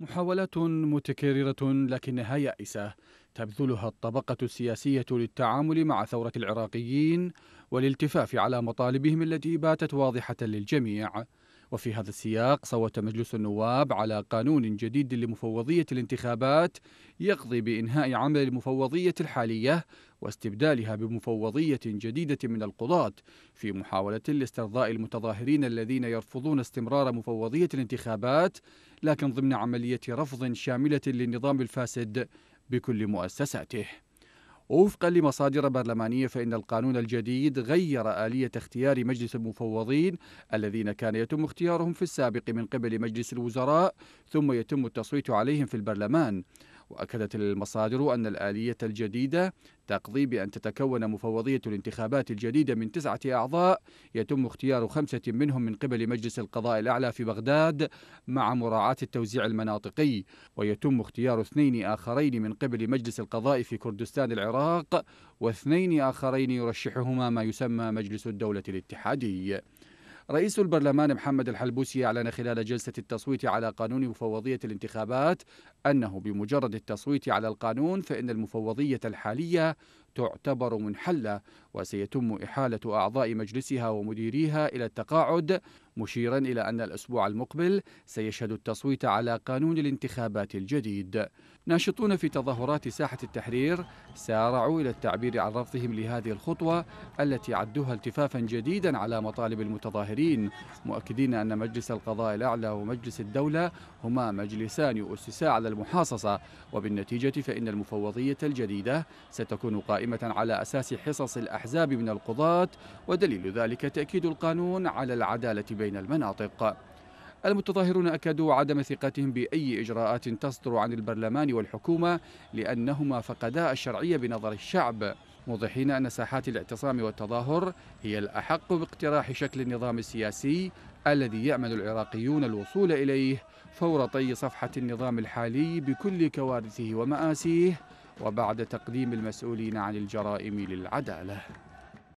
محاولات متكررة لكنها يائسة تبذلها الطبقة السياسية للتعامل مع ثورة العراقيين والالتفاف على مطالبهم التي باتت واضحة للجميع وفي هذا السياق صوت مجلس النواب على قانون جديد لمفوضية الانتخابات يقضي بإنهاء عمل المفوضية الحالية واستبدالها بمفوضية جديدة من القضاة في محاولة لاسترضاء المتظاهرين الذين يرفضون استمرار مفوضية الانتخابات لكن ضمن عملية رفض شاملة للنظام الفاسد بكل مؤسساته ووفقا لمصادر برلمانية فإن القانون الجديد غير آلية اختيار مجلس المفوضين الذين كان يتم اختيارهم في السابق من قبل مجلس الوزراء ثم يتم التصويت عليهم في البرلمان وأكدت المصادر أن الآلية الجديدة تقضي بأن تتكون مفوضية الانتخابات الجديدة من تسعة أعضاء يتم اختيار خمسة منهم من قبل مجلس القضاء الأعلى في بغداد مع مراعاة التوزيع المناطقي ويتم اختيار اثنين آخرين من قبل مجلس القضاء في كردستان العراق واثنين آخرين يرشحهما ما يسمى مجلس الدولة الاتحادي رئيس البرلمان محمد الحلبوسي أعلن خلال جلسة التصويت على قانون مفوضية الانتخابات أنه بمجرد التصويت على القانون فإن المفوضية الحالية تعتبر منحلة وسيتم إحالة أعضاء مجلسها ومديريها إلى التقاعد مشيرا إلى أن الأسبوع المقبل سيشهد التصويت على قانون الانتخابات الجديد ناشطون في تظاهرات ساحة التحرير سارعوا إلى التعبير عن رفضهم لهذه الخطوة التي عدوها التفافا جديدا على مطالب المتظاهرين مؤكدين أن مجلس القضاء الأعلى ومجلس الدولة هما مجلسان يؤسسا على المحاصصة وبالنتيجة فإن المفوضية الجديدة ستكون قائمة قائمة على أساس حصص الأحزاب من القضاة ودليل ذلك تأكيد القانون على العدالة بين المناطق المتظاهرون أكدوا عدم ثقتهم بأي إجراءات تصدر عن البرلمان والحكومة لأنهما فقدا الشرعية بنظر الشعب موضحين أن ساحات الاعتصام والتظاهر هي الأحق باقتراح شكل النظام السياسي الذي يأمل العراقيون الوصول إليه فور طي صفحة النظام الحالي بكل كوارثه ومآسيه وبعد تقديم المسؤولين عن الجرائم للعداله